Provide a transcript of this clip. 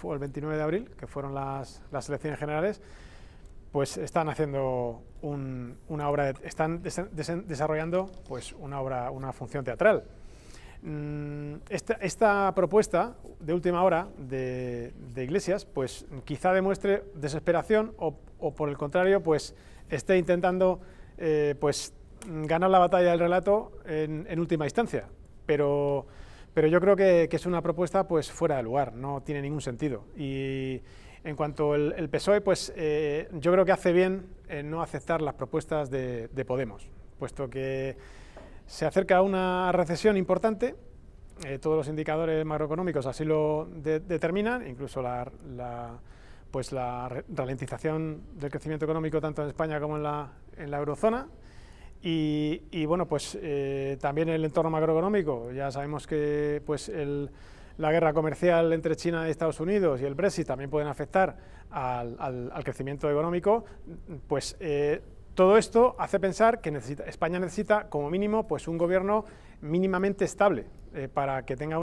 fue el 29 de abril, que fueron las, las elecciones generales, pues están haciendo una obra, están desarrollando pues una obra, una función teatral. Mm, esta, esta, propuesta de última hora de, Iglesias, pues quizá demuestre desesperación o, o, por el contrario, pues esté intentando eh, pues ganar la batalla del relato en, en última instancia. Pero pero yo creo que, es una propuesta pues fuera de lugar, no tiene ningún sentido. Y en cuanto al el PSOE, pues eh, yo creo que hace bien no aceptar las propuestas de, Podemos, puesto que se acerca una recesión importante, eh, todos los indicadores macroeconómicos así lo determinan, incluso la, pues la ralentización del crecimiento económico tanto en España como en la eurozona, y, bueno, pues eh, también el entorno macroeconómico, ya sabemos que pues la guerra comercial entre China y Estados Unidos y el Brexit también pueden afectar al, crecimiento económico, pues eh, todo esto hace pensar que necesita, España necesita como mínimo pues un gobierno mínimamente estable eh, para que tenga un